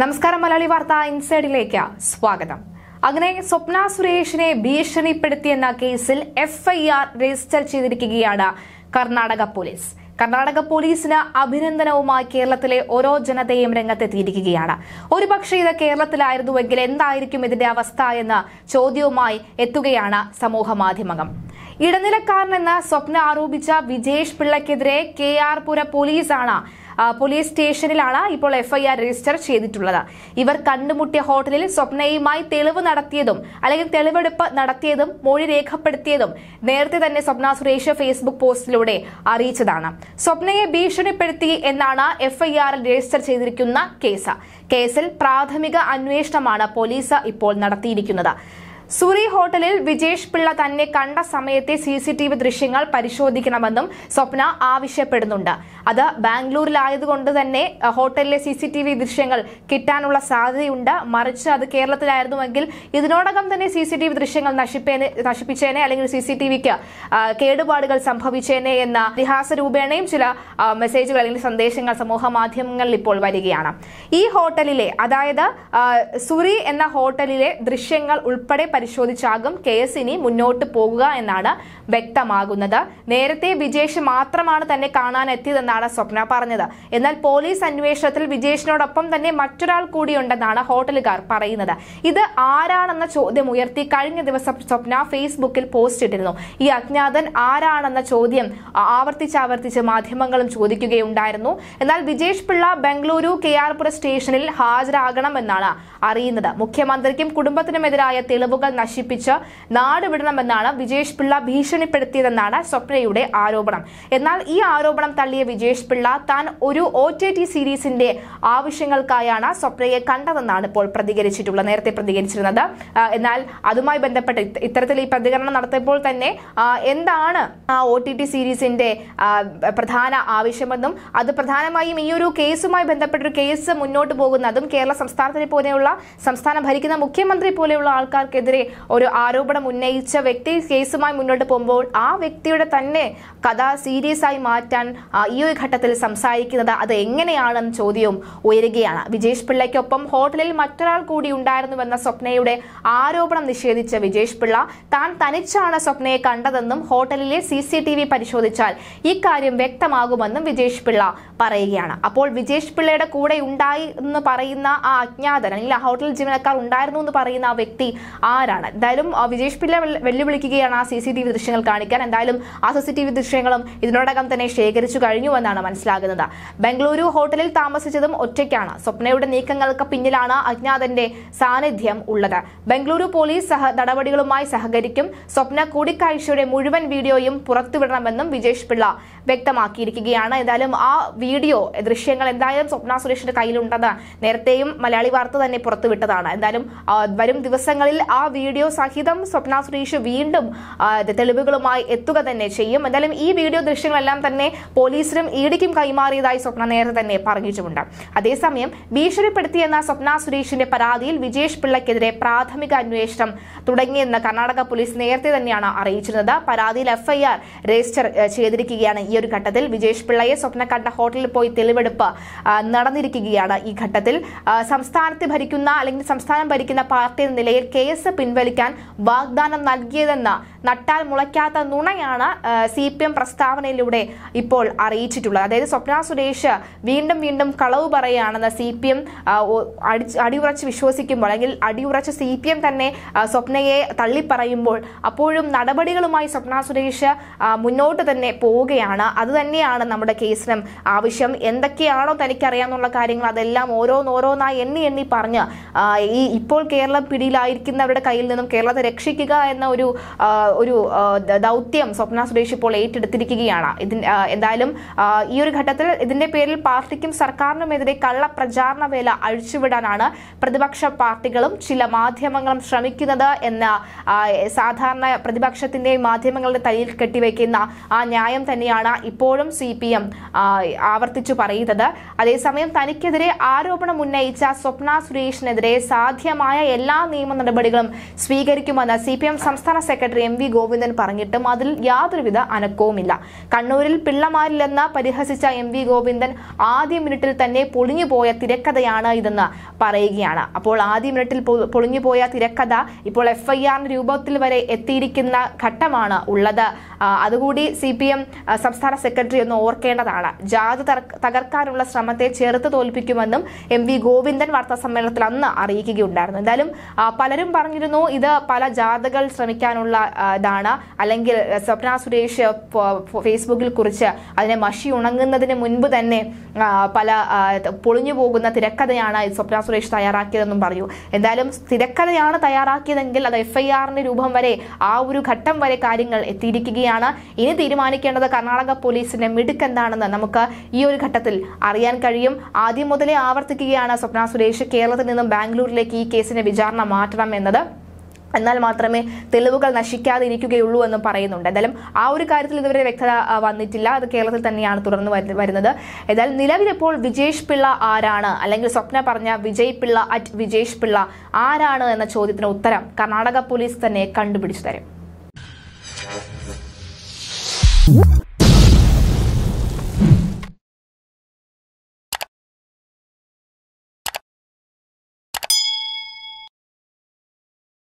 നമസ്കാരം മലയാളി വാർത്ത ഇൻസൈഡിലേക്ക് സ്വാഗതം അങ്ങനെ സ്വപ്ന സുരേഷിനെ ഭീഷണിപ്പെടുത്തിയെന്ന കേസിൽ എഫ്ഐആർ രജിസ്റ്റർ ചെയ്തിരിക്കുകയാണ് കർണാടക പോലീസ് കർണാടക പോലീസിന് അഭിനന്ദനവുമായി കേരളത്തിലെ ഓരോ ജനതയും രംഗത്തെത്തിയിരിക്കുകയാണ് ഒരുപക്ഷെ ഇത് കേരളത്തിലായിരുന്നുവെങ്കിൽ എന്തായിരിക്കും ഇതിന്റെ അവസ്ഥ എന്ന ചോദ്യവുമായി എത്തുകയാണ് സമൂഹ മാധ്യമങ്ങൾ ഇടനിലക്കാരനെന്ന് സ്വപ്ന ആരോപിച്ച വിജേഷ് പിള്ളയ്ക്കെതിരെ കെ ആർ പുര പോലീസാണ് പോലീസ് സ്റ്റേഷനിലാണ് ഇപ്പോൾ എഫ്ഐആർ രജിസ്റ്റർ ചെയ്തിട്ടുള്ളത് ഇവർ കണ്ടുമുട്ടിയ ഹോട്ടലിൽ സ്വപ്നയുമായി തെളിവ് നടത്തിയതും അല്ലെങ്കിൽ തെളിവെടുപ്പ് നടത്തിയതും മൊഴി രേഖപ്പെടുത്തിയതും നേരത്തെ തന്നെ സ്വപ്ന സുരേഷ് ഫേസ്ബുക്ക് പോസ്റ്റിലൂടെ അറിയിച്ചതാണ് സ്വപ്നയെ ഭീഷണിപ്പെടുത്തി എന്നാണ് എഫ്ഐആറിൽ രജിസ്റ്റർ ചെയ്തിരിക്കുന്ന കേസ് കേസിൽ പ്രാഥമിക അന്വേഷണമാണ് പോലീസ് ഇപ്പോൾ നടത്തിയിരിക്കുന്നത് സുറി ഹോട്ടലിൽ വിജേഷ് പിള്ള തന്നെ കണ്ട സമയത്തെ സി സി ടി വി ദൃശ്യങ്ങൾ പരിശോധിക്കണമെന്നും സ്വപ്ന ആവശ്യപ്പെടുന്നുണ്ട് അത് ബാംഗ്ലൂരിലായതുകൊണ്ട് തന്നെ ഹോട്ടലിലെ സി സി ടി വി ദൃശ്യങ്ങൾ കിട്ടാനുള്ള സാധ്യതയുണ്ട് മറിച്ച് അത് കേരളത്തിലായിരുന്നുവെങ്കിൽ ഇതിനോടകം തന്നെ സി സി ടി വി ദൃശ്യങ്ങൾ നശിപ്പേനെ നശിപ്പിച്ചേനെ അല്ലെങ്കിൽ സി സി ടി വിക്ക് കേടുപാടുകൾ സംഭവിച്ചേനെ എന്ന ഇതിഹാസ രൂപേണയും ചില മെസ്സേജുകൾ അല്ലെങ്കിൽ സന്ദേശങ്ങൾ സമൂഹ മാധ്യമങ്ങളിൽ ഇപ്പോൾ വരികയാണ് ഈ ഹോട്ടലിലെ അതായത് സുറി എന്ന ഹോട്ടലിലെ ദൃശ്യങ്ങൾ ഉൾപ്പെടെ പരിശോധിച്ചാകും കേസ് ഇനി മുന്നോട്ട് പോകുക എന്നാണ് വ്യക്തമാകുന്നത് നേരത്തെ വിജേഷ് മാത്രമാണ് തന്നെ കാണാൻ എത്തിയതെന്നാണ് എന്നാണ് സ്വപ്ന പറഞ്ഞത് എന്നാൽ പോലീസ് അന്വേഷണത്തിൽ വിജേഷിനോടൊപ്പം തന്നെ മറ്റൊരാൾ കൂടിയുണ്ടെന്നാണ് ഹോട്ടലുകാർ പറയുന്നത് ഇത് ആരാണെന്ന ചോദ്യം ഉയർത്തി കഴിഞ്ഞ ദിവസം സ്വപ്ന ഫേസ്ബുക്കിൽ പോസ്റ്റ് ഇട്ടിരുന്നു ഈ അജ്ഞാതൻ ആരാണെന്ന ചോദ്യം ആവർത്തിച്ചാവർത്തിച്ച് മാധ്യമങ്ങളും ചോദിക്കുകയുണ്ടായിരുന്നു എന്നാൽ വിജേഷ് പിള്ള ബംഗളൂരു കെ ആർപുര സ്റ്റേഷനിൽ ഹാജരാകണമെന്നാണ് അറിയുന്നത് മുഖ്യമന്ത്രിക്കും കുടുംബത്തിനുമെതിരായ തെളിവുകൾ നശിപ്പിച്ച് നാടുവിടണമെന്നാണ് വിജേഷ് പിള്ള ഭീഷണിപ്പെടുത്തിയതെന്നാണ് സ്വപ്നയുടെ ആരോപണം എന്നാൽ ഈ ആരോപണം തള്ളിയ വിജയ് ബ്രിജേഷ് പിള്ള താൻ ഒരു ഒ ടി ടി സീരീസിന്റെ ആവശ്യങ്ങൾക്കായാണ് സ്വപ്നയെ കണ്ടതെന്നാണ് ഇപ്പോൾ പ്രതികരിച്ചിട്ടുള്ളത് നേരത്തെ പ്രതികരിച്ചിരുന്നത് എന്നാൽ അതുമായി ബന്ധപ്പെട്ട് ഇത്തരത്തിൽ ഈ പ്രതികരണം നടത്തിയപ്പോൾ തന്നെ എന്താണ് ആ ഒ ടി ടി സീരീസിന്റെ പ്രധാന ആവശ്യമെന്നും അത് പ്രധാനമായും ഈ ഒരു കേസുമായി ബന്ധപ്പെട്ടൊരു കേസ് മുന്നോട്ട് പോകുന്നതും കേരള സംസ്ഥാനത്തിനെ പോലെയുള്ള സംസ്ഥാനം ഭരിക്കുന്ന മുഖ്യമന്ത്രി പോലെയുള്ള ആൾക്കാർക്കെതിരെ ഒരു ആരോപണം ഉന്നയിച്ച വ്യക്തി കേസുമായി മുന്നോട്ട് പോകുമ്പോൾ ആ വ്യക്തിയുടെ തന്നെ കഥ സീരിയസ് ആയി മാറ്റാൻ ഈ ഒരു ഘട്ടത്തിൽ സംസാരിക്കുന്നത് അത് എങ്ങനെയാണെന്ന ചോദ്യവും ഉയരുകയാണ് വിജേഷ് പിള്ളയ്ക്കൊപ്പം ഹോട്ടലിൽ മറ്റൊരാൾ കൂടി ഉണ്ടായിരുന്നുവെന്ന സ്വപ്നയുടെ ആരോപണം നിഷേധിച്ച വിജേഷ് പിള്ള താൻ തനിച്ചാണ് സ്വപ്നയെ കണ്ടതെന്നും ഹോട്ടലിലെ സി സി ടി വി പരിശോധിച്ചാൽ ഇക്കാര്യം വ്യക്തമാകുമെന്നും വിജേഷ് പിള്ള പറയുകയാണ് അപ്പോൾ വിജേഷ് പിള്ളയുടെ കൂടെ ഉണ്ടായി എന്ന് പറയുന്ന ആ അജ്ഞാതൻ അല്ലെങ്കിൽ ആ ഹോട്ടൽ ജീവനക്കാർ ഉണ്ടായിരുന്നു എന്ന് പറയുന്ന ആ വ്യക്തി ആരാണ് എന്തായാലും വിജേഷ് പിള്ള വെല്ലുവിളിക്കുകയാണ് ആ സി സി ടി വി ദൃശ്യങ്ങൾ കാണിക്കാൻ എന്തായാലും ആ സി സി ടി വി ദൃശ്യങ്ങളും ഇതിനോടകം തന്നെ ശേഖരിച്ചു കഴിഞ്ഞു നടത്തിയെന്നാണ് മനസ്സിലാകുന്നത് ബംഗളൂരു ഹോട്ടലിൽ താമസിച്ചതും ഒറ്റയ്ക്കാണ് സ്വപ്നയുടെ നീക്കങ്ങൾക്ക് പിന്നിലാണ് അജ്ഞാതന്റെ സാന്നിധ്യം ഉള്ളത് ബംഗളൂരു പോലീസ് സഹ നടപടികളുമായി സഹകരിക്കും സ്വപ്ന കൂടിക്കാഴ്ചയുടെ മുഴുവൻ വീഡിയോയും പുറത്തുവിടണമെന്നും വിജേഷ് പിള്ള വ്യക്തമാക്കിയിരിക്കുകയാണ് എന്തായാലും ആ വീഡിയോ ദൃശ്യങ്ങൾ എന്തായാലും സ്വപ്ന സുരേഷിന്റെ കയ്യിലുണ്ടെന്ന് നേരത്തെയും മലയാളി വാർത്ത തന്നെ പുറത്തുവിട്ടതാണ് എന്തായാലും വരും ദിവസങ്ങളിൽ ആ വീഡിയോ സഹിതം സ്വപ്ന സുരേഷ് വീണ്ടും തെളിവുകളുമായി എത്തുക തന്നെ ചെയ്യും എന്തായാലും ഈ വീഡിയോ ദൃശ്യങ്ങളെല്ലാം തന്നെ പോലീസിനും വിവരം ഇഡിക്കും കൈമാറിയതായി സ്വപ്ന നേരത്തെ തന്നെ പറഞ്ഞിട്ടുമുണ്ട് അതേസമയം ഭീഷണിപ്പെടുത്തിയെന്ന സ്വപ്ന സുരേഷിന്റെ പരാതിയിൽ വിജേഷ് പിള്ളയ്ക്കെതിരെ പ്രാഥമിക അന്വേഷണം തുടങ്ങിയെന്ന് കർണാടക പോലീസ് നേരത്തെ തന്നെയാണ് അറിയിച്ചിരുന്നത് പരാതിയിൽ എഫ്ഐആർ രജിസ്റ്റർ ചെയ്തിരിക്കുകയാണ് ഈ ഒരു ഘട്ടത്തിൽ വിജേഷ് പിള്ളയെ സ്വപ്ന കണ്ട ഹോട്ടലിൽ പോയി തെളിവെടുപ്പ് നടന്നിരിക്കുകയാണ് ഈ ഘട്ടത്തിൽ സംസ്ഥാനത്ത് ഭരിക്കുന്ന അല്ലെങ്കിൽ സംസ്ഥാനം ഭരിക്കുന്ന പാർട്ടി എന്ന നിലയിൽ കേസ് പിൻവലിക്കാൻ വാഗ്ദാനം നൽകിയതെന്ന നട്ടാൽ മുളയ്ക്കാത്ത നുണയാണ് സി പി എം പ്രസ്താവനയിലൂടെ ഇപ്പോൾ അറിയിച്ചത് ആരോപിച്ചിട്ടുള്ളത് അതായത് സ്വപ്ന സുരേഷ് വീണ്ടും വീണ്ടും കളവ് പറയുകയാണെന്ന് സി പി എം അടിയുറച്ച് വിശ്വസിക്കുമ്പോൾ അല്ലെങ്കിൽ അടിയുറച്ച് സി പി എം തന്നെ സ്വപ്നയെ തള്ളിപ്പറയുമ്പോൾ അപ്പോഴും നടപടികളുമായി സ്വപ്ന സുരേഷ് മുന്നോട്ട് തന്നെ പോവുകയാണ് അത് തന്നെയാണ് നമ്മുടെ കേസിനും ആവശ്യം എന്തൊക്കെയാണോ തനിക്കറിയാമെന്നുള്ള കാര്യങ്ങൾ അതെല്ലാം ഓരോന്നോരോന്നായി എണ്ണി എണ്ണി പറഞ്ഞ് ഈ ഇപ്പോൾ കേരളം പിടിയിലായിരിക്കുന്നവരുടെ കയ്യിൽ നിന്നും കേരളത്തെ രക്ഷിക്കുക എന്ന ഒരു ഒരു ദൗത്യം സ്വപ്ന സുരേഷ് ഇപ്പോൾ ഏറ്റെടുത്തിരിക്കുകയാണ് ഇതിന് എന്തായാലും ഈ ഒരു ഘട്ടത്തിൽ ഇതിന്റെ പേരിൽ പാർട്ടിക്കും സർക്കാരിനുമെതിരെ കള്ള വേല അഴിച്ചുവിടാനാണ് പ്രതിപക്ഷ പാർട്ടികളും ചില മാധ്യമങ്ങളും ശ്രമിക്കുന്നത് എന്ന സാധാരണ പ്രതിപക്ഷത്തിന്റെയും മാധ്യമങ്ങളുടെ തലയിൽ കെട്ടിവെക്കുന്ന ആ ന്യായം തന്നെയാണ് ഇപ്പോഴും സി പി എം ആവർത്തിച്ചു പറയുന്നത് അതേസമയം തനിക്കെതിരെ ആരോപണം ഉന്നയിച്ച സ്വപ്ന സുരേഷിനെതിരെ സാധ്യമായ എല്ലാ നിയമ നടപടികളും സ്വീകരിക്കുമെന്ന് സി പി എം സംസ്ഥാന സെക്രട്ടറി എം വി ഗോവിന്ദൻ പറഞ്ഞിട്ടും അതിൽ യാതൊരുവിധ അനക്കവുമില്ല കണ്ണൂരിൽ പിള്ളമാരില്ലെന്ന് പരിഹസിച്ച എം വി ഗോവിന്ദൻ ആദ്യ മിനിറ്റിൽ തന്നെ പൊളിഞ്ഞുപോയ തിരക്കഥയാണ് ഇതെന്ന് പറയുകയാണ് അപ്പോൾ ആദ്യ മിനിറ്റിൽ പൊളിഞ്ഞുപോയ തിരക്കഥ ഇപ്പോൾ എഫ് ഐ ആറിന്റെ രൂപത്തിൽ വരെ എത്തിയിരിക്കുന്ന ഘട്ടമാണ് ഉള്ളത് അതുകൂടി സി പി എം സംസ്ഥാന സെക്രട്ടറി ഒന്ന് ഓർക്കേണ്ടതാണ് ജാതി തകർക്കാനുള്ള ശ്രമത്തെ ചെറുത്ത് തോൽപ്പിക്കുമെന്നും എം വി ഗോവിന്ദൻ വാർത്താ സമ്മേളനത്തിൽ അന്ന് അറിയിക്കുകയുണ്ടായിരുന്നു എന്തായാലും പലരും പറഞ്ഞിരുന്നു ഇത് പല ജാഥകൾ ശ്രമിക്കാനുള്ള ഇതാണ് അല്ലെങ്കിൽ സ്വപ്ന സുരേഷ് ഫേസ്ബുക്കിൽ കുറിച്ച് അതിനെ മഷി സാക്ഷി ഉണങ്ങുന്നതിന് മുൻപ് തന്നെ പല പൊളിഞ്ഞു പോകുന്ന തിരക്കഥയാണ് സ്വപ്ന സുരേഷ് തയ്യാറാക്കിയതെന്നും പറഞ്ഞു എന്തായാലും തിരക്കഥയാണ് തയ്യാറാക്കിയതെങ്കിൽ അത് എഫ് ഐ ആറിന്റെ രൂപം വരെ ആ ഒരു ഘട്ടം വരെ കാര്യങ്ങൾ എത്തിയിരിക്കുകയാണ് ഇനി തീരുമാനിക്കേണ്ടത് കർണാടക പോലീസിന്റെ മിടുക്ക് എന്താണെന്ന് നമുക്ക് ഈ ഒരു ഘട്ടത്തിൽ അറിയാൻ കഴിയും ആദ്യം മുതലേ ആവർത്തിക്കുകയാണ് സ്വപ്ന സുരേഷ് കേരളത്തിൽ നിന്നും ബാംഗ്ലൂരിലേക്ക് ഈ കേസിന്റെ വിചാരണ മാറ്റണം എന്നത് എന്നാൽ മാത്രമേ തെളിവുകൾ നശിക്കാതിരിക്കുകയുള്ളൂ എന്നും പറയുന്നുണ്ട് എന്തായാലും ആ ഒരു കാര്യത്തിൽ ഇതുവരെ വ്യക്തത വന്നിട്ടില്ല അത് കേരളത്തിൽ തന്നെയാണ് തുടർന്ന് വരുന്നത് ഏതായാലും നിലവിലിപ്പോൾ വിജേഷ് പിള്ള ആരാണ് അല്ലെങ്കിൽ സ്വപ്ന പറഞ്ഞ വിജയ് പിള്ള അറ്റ് വിജേഷ് പിള്ള ആരാണ് എന്ന ചോദ്യത്തിന് ഉത്തരം കർണാടക പോലീസ് തന്നെ കണ്ടുപിടിച്ചു തരും